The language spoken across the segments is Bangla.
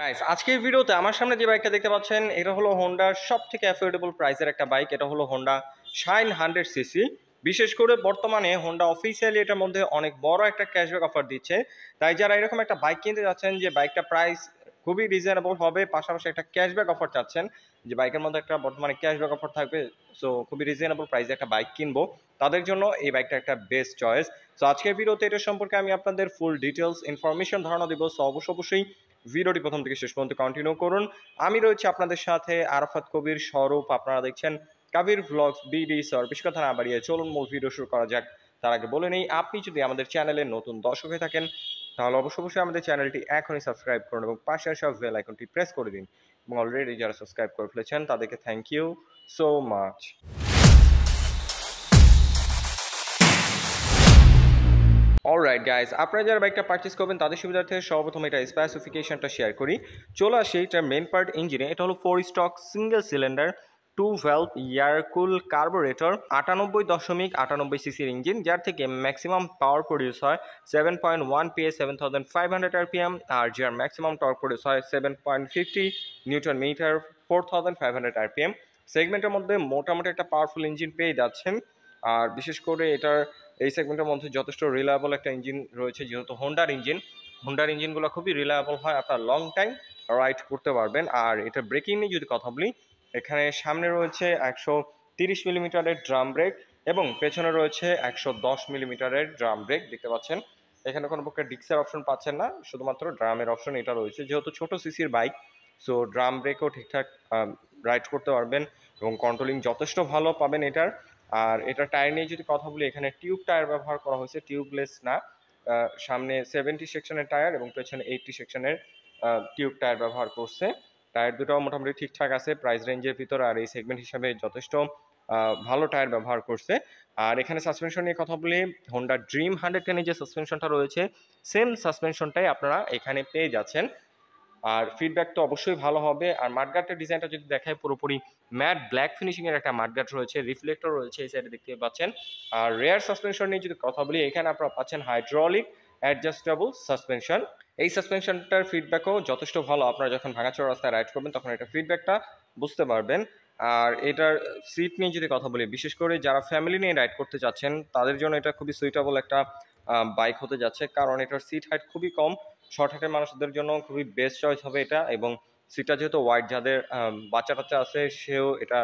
গাইস আজকের ভিডিওতে আমার সামনে যে বাইকটা দেখতে পাচ্ছেন এটা হলো হোন্ডার সব থেকে অ্যাফোর্ডেবল প্রাইসের একটা বাইক এটা হলো হোন্ডা শাইন হান্ড্রেড সিসি বিশেষ করে বর্তমানে হোন্ডা অফিসিয়ালি এটার মধ্যে অনেক বড় একটা ক্যাশব্যাক অফার দিচ্ছে তাই যারা এরকম একটা বাইক কিনতে যাচ্ছেন যে বাইকটা প্রাইস খুবই রিজনেবল হবে পাশাপাশি একটা ক্যাশব্যাক অফার চাচ্ছেন যে বাইকের মধ্যে একটা বর্তমানে ক্যাশব্যাক অফার থাকবে সো খুবই রিজনেবল প্রাইসে একটা বাইক কিনবো তাদের জন্য এই বাইকটা একটা বেস্ট চয়েস সো আজকের ভিডিওতে এটা সম্পর্কে আমি আপনাদের ফুল ডিটেলস ইনফরমেশন ধারণা দেবো সো অবশ্য অবশ্যই ভিডিওটি প্রথম থেকে শেষ পর্যন্ত কন্টিনিউ করুন আমি রয়েছে আপনাদের সাথে আরাফাত কবির স্বরূপ আপনারা দেখছেন কাবির ভ্লগস বিডি সর বেশি কথা না বাড়িয়ে চলুন মূল ভিডিও শুরু করা যাক তার আগে বলে নেই আপনি যদি আমাদের চ্যানেলে নতুন দর্শক হয়ে থাকেন তাহলে অবশ্যই অবশ্যই আমাদের চ্যানেলটি এখনই সাবস্ক্রাইব করুন এবং পাশে সব বেল আইকনটি প্রেস করে দিন এবং অলরেডি যারা সাবস্ক্রাইব করে ফেলেছেন তাদেরকে thank you so much alright guys আপনারা যারা বাইকটা পার্চেস করবেন তাদের সুবিধার্থে সর্বপ্রথম এটা স্পেসিফিকেশনটা শেয়ার করি চলে আসি এটার মেন পার্ট ইঞ্জিনে এটা হলো four stroke single cylinder two valve air cooled carburettor আটানব্বই দশমিক আটানব্বই সিসির ইঞ্জিন যার থেকে ম্যাক্সিমাম পাওয়ার প্রডিউস হয় seven point one P A seven thousand five hundred RPM আর যার ম্যাক্সিমাম টর্ক প্রডিউস হয় seven point fifty newton metre four thousand five hundred RPM সেগমেন্টের মধ্যে মোটামুটি একটা পাওয়ারফুল ইঞ্জিন পেয়ে যাচ্ছেন আর বিশেষ করে এটার এই সেগমেন্টের মধ্যে যথেষ্ট রিলায়েবল একটা ইঞ্জিন রয়েছে যেহেতু হোন্ডার ইঞ্জিন হোন্ডার ইঞ্জিনগুলো খুবই রিলায়েবল হয় আপনার লং টাইম রাইড করতে পারবেন আর এটা ব্রেকিং নিয়ে যদি কথা বলি এখানে সামনে রয়েছে একশো তিরিশ মিলিমিটারের ড্রাম ব্রেক এবং পেছনে রয়েছে একশো দশ মিলিমিটারের ড্রাম ব্রেক দেখতে পাচ্ছেন এখানে কোনো পক্ষে ডিক্সের অপশন পাচ্ছেন না শুধুমাত্র ড্রামের অপশন এটা রয়েছে যেহেতু ছোট সিসির বাইক সো ড্রাম ব্রেকও ঠিকঠাক রাইড করতে পারবেন এবং কন্ট্রোলিং যথেষ্ট ভালো পাবেন এটার আর এটা টায়ার নিয়ে যদি কথা বলি এখানে টিউব টায়ার ব্যবহার করা হয়েছে টিউবলেস না সামনে সেভেন্টি সেকশনের টায়ার এবং পেছনে এইটটি সেকশনের টিউব টায়ার ব্যবহার করছে টায়ার দুটাও মোটামুটি ঠিকঠাক আছে প্রাইস রেঞ্জের ভিতর আর এই সেগমেন্ট হিসাবে যথেষ্ট ভালো টায়ার ব্যবহার করছে আর এখানে সাসপেনশন নিয়ে কথা বলি হোন্ডা ড্রিম হান্ড্রেড টেনের যে সাসপেনশনটা রয়েছে সেম সাসপেনশনটাই আপনারা এখানে পেয়ে যাচ্ছেন আর ফিডব্যাক তো অবশ্যই ভালো হবে আর মাঠগার্ডের ডিজাইনটা যদি দেখায় পুরোপুরি ম্যাট ব্ল্যাক ফিনিশিংয়ের একটা মাঠগার্ড রয়েছে রিফ্লেক্টর রয়েছে এই সাইডে দেখতে পাচ্ছেন আর রেয়ার সাসপেনশন নিয়ে যদি কথা বলি এখানে আপনারা পাচ্ছেন হাইড্রোলিক অ্যাডজাস্টেবল সাসপেনশন এই সাসপেনশনটার ফিডব্যাকও যথেষ্ট ভালো আপনারা যখন ভাঙাচোড়া রাস্তায় রাইড করবেন তখন এটা ফিডব্যাকটা বুঝতে পারবেন আর এটার সিট নিয়ে যদি কথা বলি বিশেষ করে যারা ফ্যামিলি নিয়ে রাইড করতে চাচ্ছেন তাদের জন্য এটা খুবই সুইটেবল একটা বাইক হতে যাচ্ছে কারণ এটার সিট হাইট খুবই কম শর্ট হ্যাটের মানুষদের জন্য খুবই বেস্ট চয়েস হবে এটা এবং সিটটা যেহেতু ওয়াইড যাদের বাচ্চা কাচ্চা আছে সেও এটা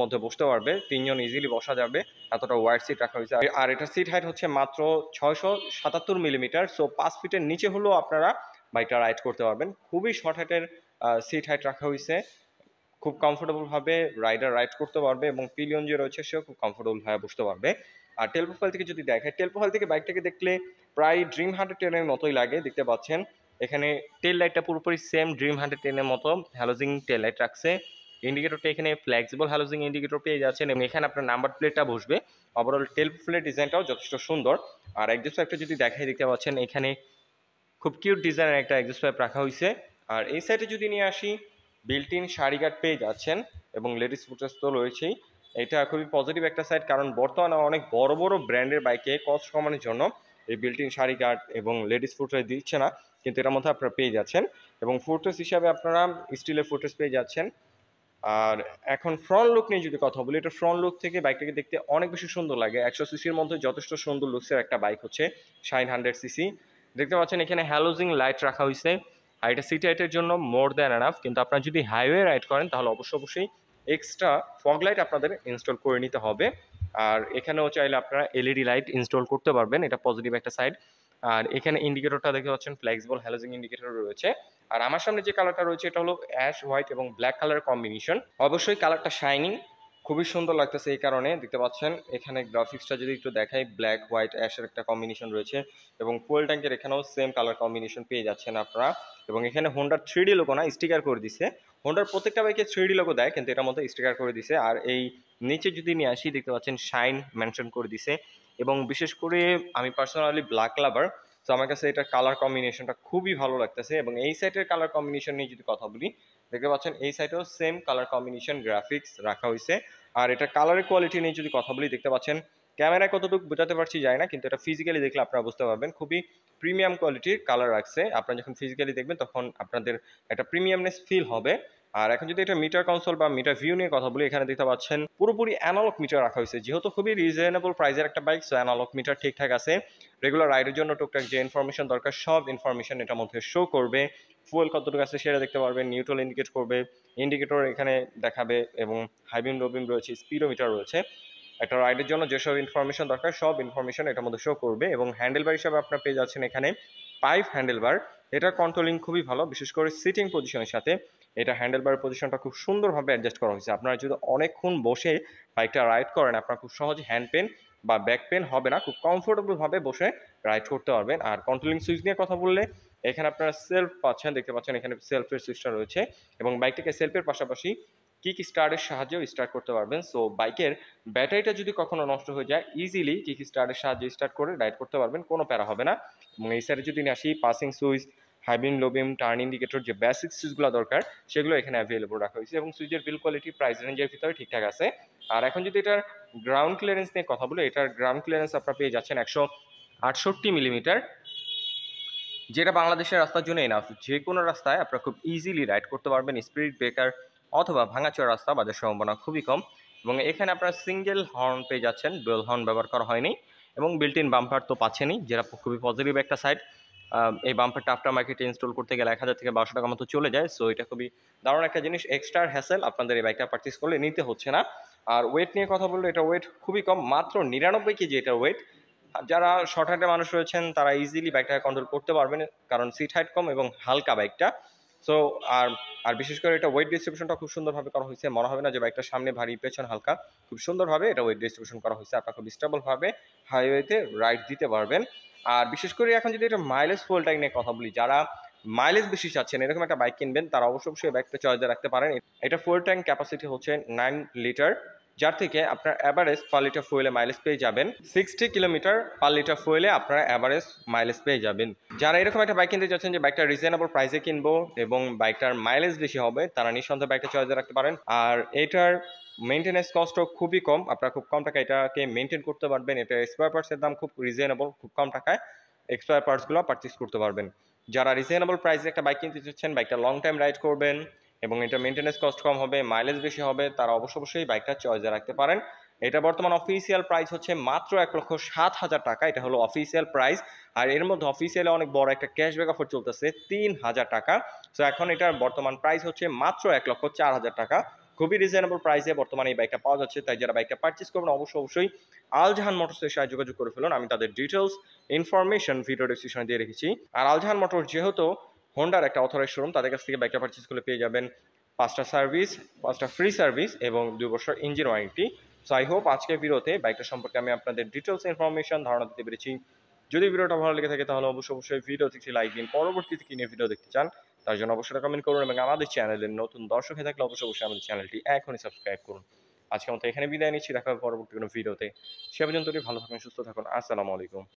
মধ্যে বসতে পারবে তিনজন ইজিলি বসা যাবে এতটা ওয়াইড সিট রাখা হয়েছে আর এটা সিট হাইট হচ্ছে মাত্র ছয়শো সাতাত্তর মিলিমিটার সো পাঁচ ফিটের নিচে হলেও আপনারা বাইকটা রাইড করতে পারবেন খুবই শর্ট হাইটের সিট হাইট রাখা হয়েছে খুব কমফোর্টেবলভাবে রাইডার রাইড করতে পারবে এবং পিলিয়ন যে রয়েছে সেও খুব কমফোর্টেবলভাবে বসতে পারবে আর টেলপো ফল থেকে যদি দেখেন টেলপো ফল থেকে বাইকটাকে দেখলে প্রায় ড্রিম হান্ড্রেড টেনের মতোই লাগে দেখতে পাচ্ছেন এখানে টেল লাইটটা পুরোপুরি সেম ড্রিম হান্ড্রেড টেনের মতো হ্যালোজিং টেল লাইট রাখছে ইন্ডিকেটরটা এখানে ফ্লেক্সিবল হ্যালোজিং ইন্ডিকেটর পেয়ে যাচ্ছেন এবং এখানে আপনার নাম্বার প্লেটটা বসবে ওভারঅল টেল প্লেট ডিজাইনটাও যথেষ্ট সুন্দর আর একজোস পাইপটা যদি দেখাই দেখতে পাচ্ছেন এখানে খুব কিউট ডিজাইনের একটা একজোস পাইপ রাখা হয়েছে আর এই সাইডে যদি নিয়ে আসি বিল্ট ইন শাড়ি গার্ড পেয়ে যাচ্ছেন এবং লেডিস ফুটাস তো রয়েছেই এটা খুবই পজিটিভ একটা সাইড কারণ বর্তমানে অনেক বড় বড় ব্র্যান্ডের বাইকে কস্ট কমানোর জন্য এই বিল্টিন শাড়ি গার্ড এবং লেডিস ফুটওয়ার দিচ্ছে না কিন্তু এটার মধ্যে আপনারা পেয়ে যাচ্ছেন এবং ফুটরেস হিসাবে আপনারা স্টিলের ফুটরেস পেয়ে যাচ্ছেন আর এখন ফ্রন্ট লুক নিয়ে যদি কথা বলি এটা ফ্রন্ট লুক থেকে বাইকটাকে দেখতে অনেক বেশি সুন্দর লাগে একশো সিসির মধ্যে যথেষ্ট সুন্দর লুকসের একটা বাইক হচ্ছে সাইন হান্ড্রেড সিসি দেখতে পাচ্ছেন এখানে হ্যালোজিং লাইট রাখা হয়েছে আর এটা সিটি হাইটের জন্য মোর দ্যান এনাফ কিন্তু আপনারা যদি হাইওয়ে রাইড করেন তাহলে অবশ্য অবশ্যই এক্সট্রা ফগ লাইট আপনাদের ইনস্টল করে নিতে হবে আর এখানেও চাইলে আপনারা এলইডি লাইট ইনস্টল করতে পারবেন এটা পজিটিভ একটা সাইড আর এখানে ইন্ডিকেটরটা দেখতে পাচ্ছেন ফ্লেক্সিবল হ্যালোজিং ইন্ডিকেটর রয়েছে আর আমার সামনে যে কালারটা রয়েছে এটা হলো অ্যাশ হোয়াইট এবং ব্ল্যাক কালার কম্বিনেশন অবশ্যই কালারটা শাইনিং খুবই সুন্দর লাগতেছে এই কারণে দেখতে পাচ্ছেন এখানে গ্রাফিক্সটা যদি একটু দেখাই ব্ল্যাক হোয়াইট অ্যাশের একটা কম্বিনেশন রয়েছে এবং ফুয়েল ট্যাঙ্কের এখানেও সেম কালার কম্বিনেশন পেয়ে যাচ্ছেন আপনারা এবং এখানে হোন্ডার থ্রিডি ডি লোকো না স্টিকার করে দিছে হোন্ডার প্রত্যেকটা বাইকে ডি লোক দেয় কিন্তু এটার মধ্যে স্টিকার করে দিছে আর এই নিচে যদি নিয়ে আসি দেখতে পাচ্ছেন শাইন মেনশন করে দিছে এবং বিশেষ করে আমি পার্সোনালি ব্ল্যাক লাভার সো আমার কাছে এটার কালার কম্বিনেশনটা খুবই ভালো লাগতেছে এবং এই সাইটের কালার কম্বিনেশন নিয়ে যদি কথা বলি দেখতে পাচ্ছেন এই সাইটেও সেম কালার কম্বিনেশন গ্রাফিক্স রাখা হয়েছে আর এটা কালারের কোয়ালিটি নিয়ে যদি কথা বলি দেখতে পাচ্ছেন ক্যামেরায় কতটুকু বোঝাতে পারছি যায় না কিন্তু এটা ফিজিক্যালি দেখলে আপনারা বুঝতে পারবেন খুবই প্রিমিয়াম কোয়ালিটির কালার রাখছে আপনারা যখন ফিজিক্যালি দেখবেন তখন আপনাদের একটা প্রিমিয়ামনেস ফিল হবে আর এখন যদি এটা মিটার কনসোল বা মিটার ভিউ নিয়ে কথা বলি এখানে দেখতে পাচ্ছেন পুরোপুরি অ্যানালগ মিটার রাখা হয়েছে যেহেতু খুবই রিজনেবল প্রাইসের একটা বাইক সো অ্যানালগ মিটার ঠিকঠাক আছে রেগুলার রাইডের জন্য টুকটাক যে ইনফরমেশন দরকার সব ইনফরমেশন এটার মধ্যে শো করবে ফুয়েল কতটুকু আছে সেটা দেখতে পারবেন নিউট্রাল ইন্ডিকেট করবে ইন্ডিকেটর এখানে দেখাবে এবং হাইবিম রবিম রয়েছে স্পিডোমিটার রয়েছে একটা রাইডের জন্য যেসব ইনফরমেশন দরকার সব ইনফরমেশন এটার মধ্যে শো করবে এবং হ্যান্ডেলবার হিসাবে আপনার পেয়ে যাচ্ছেন এখানে পাইপ হ্যান্ডেলবার এটার কন্ট্রোলিং খুবই ভালো বিশেষ করে সিটিং পজিশনের সাথে এটা হ্যান্ডেলবার পজিশনটা খুব সুন্দরভাবে অ্যাডজাস্ট করা হয়েছে আপনারা যদি অনেকক্ষণ বসে বাইকটা রাইড করেন আপনার খুব সহজে হ্যান্ড পেন বা ব্যাক পেন হবে না খুব কমফোর্টেবলভাবে বসে রাইড করতে পারবেন আর কন্ট্রোলিং সুইচ নিয়ে কথা বললে এখানে আপনারা সেলফ পাচ্ছেন দেখতে পাচ্ছেন এখানে সেলফের সুইচটা রয়েছে এবং বাইকটাকে সেলফের পাশাপাশি কিক স্টার্টের সাহায্যেও স্টার্ট করতে পারবেন সো বাইকের ব্যাটারিটা যদি কখনো নষ্ট হয়ে যায় ইজিলি কিক স্টার্টের সাহায্যে স্টার্ট করে রাইড করতে পারবেন কোনো প্যারা হবে না এবং এই সাইডে যদি আসি passing switch high beam low beam turn indicator যে বেসিক সুইচগুলো দরকার সেগুলো এখানে অ্যাভেলেবল রাখা হয়েছে এবং সুইচের বিল কোয়ালিটি প্রাইস রেঞ্জের ভিতরে ঠিকঠাক আছে আর এখন যদি এটার গ্রাউন্ড ক্লিয়ারেন্স নিয়ে কথা বলি এটার গ্রাউন্ড ক্লিয়ারেন্স আপনারা পেয়ে যাচ্ছেন একশো আটষট্টি মিলিমিটার যেটা বাংলাদেশের রাস্তার জন্য এনাফ যে কোনো রাস্তায় আপনারা খুব ইজিলি রাইড করতে পারবেন স্পিড ব্রেকার অথবা ভাঙাচোরা রাস্তা বাজার সম্ভাবনা খুবই কম এবং এখানে আপনারা সিঙ্গেল হর্ন পেয়ে যাচ্ছেন ডুয়েল হর্ন ব্যবহার করা হয়নি এবং বিল্টিন বাম্পার তো পাচ্ছেনই যেটা খুবই পজিটিভ একটা সাইড এই বাম্পারটা আফটার মার্কেটে ইনস্টল করতে গেলে এক হাজার থেকে বারোশো টাকা মতো চলে যায় সো এটা খুবই দারুণ একটা জিনিস এক্সট্রা হ্যাসেল আপনাদের এই বাইকটা পার্চেস করলে নিতে হচ্ছে না আর ওয়েট নিয়ে কথা বললে এটা ওয়েট খুবই কম মাত্র নিরানব্বই কেজি এটা ওয়েট যারা শর্ট হ্যান্ডের মানুষ রয়েছেন তারা ইজিলি বাইকটাকে কন্ট্রোল করতে পারবেন কারণ সিট হাইট কম এবং হালকা বাইকটা সো আর আর বিশেষ করে এটা ওয়েট ডিস্ট্রিবিউশনটা খুব সুন্দরভাবে করা হয়েছে মনে হবে না যে বাইকটা সামনে ভারী পেছন হালকা খুব সুন্দরভাবে এটা ওয়েট ডিস্ট্রিবিউশন করা হয়েছে আপনার খুব স্টেবলভাবে হাইওয়েতে রাইড দিতে পারবেন আর বিশেষ করে এখন যদি এটা মাইলেজ ফুয়েলটাই নিয়ে কথা বলি যারা মাইলেজ বেশি চাচ্ছেন এরকম একটা বাইক কিনবেন তারা অবশ্যই অবশ্যই বাইকটা চার্জে রাখতে পারেন এটা ফোল ট্যাঙ্ক ক্যাপাসিটি হচ্ছে নাইন লিটার যার থেকে আপনার অ্যাভারেজ পার লিটার ফুয়েলে মাইলেজ পেয়ে যাবেন সিক্সটি কিলোমিটার পার লিটার ফুয়েলে আপনারা অ্যাভারেজ মাইলেজ পেয়ে যাবেন যারা এরকম একটা বাইক কিনতে চাচ্ছেন যে বাইকটা রিজনেবল প্রাইসে কিনবো এবং বাইকটার মাইলেজ বেশি হবে তারা নিঃসন্দেহে বাইকটা চয়েস রাখতে পারেন আর এটার মেনটেন্স কস্টও খুবই কম আপনারা খুব কম টাকা এটাকে মেনটেন করতে পারবেন এটা এক্সপায়ার পার্টসের দাম খুব রিজনেবল খুব কম টাকায় এক্সপায়ার পার্টসগুলো পারচেস করতে পারবেন যারা রিজনেবল প্রাইসে একটা বাইক কিনতে চাচ্ছেন বাইকটা লং টাইম রাইড করবেন এবং এটা মেনটেন্যান্স কস্ট কম হবে মাইলেজ বেশি হবে তারা অবশ্য অবশ্যই বাইকটা চয়েসে রাখতে পারেন এটা বর্তমান অফিসিয়াল প্রাইস হচ্ছে মাত্র এক লক্ষ সাত হাজার টাকা এটা হলো অফিসিয়াল প্রাইস আর এর মধ্যে অফিসিয়ালে অনেক বড় একটা ক্যাশব্যাক অফার চলতেছে তিন হাজার টাকা সো এখন এটার বর্তমান প্রাইস হচ্ছে মাত্র এক লক্ষ চার হাজার টাকা খুবই রিজনেবল প্রাইসে বর্তমানে এই বাইকটা পাওয়া যাচ্ছে তাই যারা বাইকটা পার্চেস করবেন অবশ্যই অবশ্যই আলজাহান মোটরসের সাথে যোগাযোগ করে ফেলুন আমি তাদের ডিটেলস ইনফরমেশন ভিডিও ডিসক্রিপশনে দিয়ে রেখেছি আর আলজাহান মোটর যেহেতু হোন্ডার একটা অথরাইজ শোরুম তাদের কাছ থেকে বাইকটা পারচেস করলে পেয়ে যাবেন পাঁচটা সার্ভিস পাঁচটা ফ্রি সার্ভিস এবং দুই বছর engine warranty so I hope আজকের ভিডিওতে বাইকটা সম্পর্কে আমি আপনাদের ডিটেলস ইনফরমেশন ধারণা দিতে পেরেছি যদি ভিডিওটা ভালো লেগে থাকে তাহলে অবশ্যই অবশ্যই ভিডিও দেখছি লাইক দিন পরবর্তীতে কিনে ভিডিও দেখতে চান তার জন্য অবশ্যই কমেন্ট করুন এবং আমাদের চ্যানেলের নতুন দর্শক হয়ে থাকলে অবশ্যই অবশ্যই আমাদের চ্যানেলটি এখনই সাবস্ক্রাইব করুন আজকে মতো এখানে বিদায় নিচ্ছি দেখা হবে পরবর্তী কোনো ভিডিওতে সে পর্যন্ত ভালো থাকুন সুস্থ থাকুন আসসালামু আলাইকুম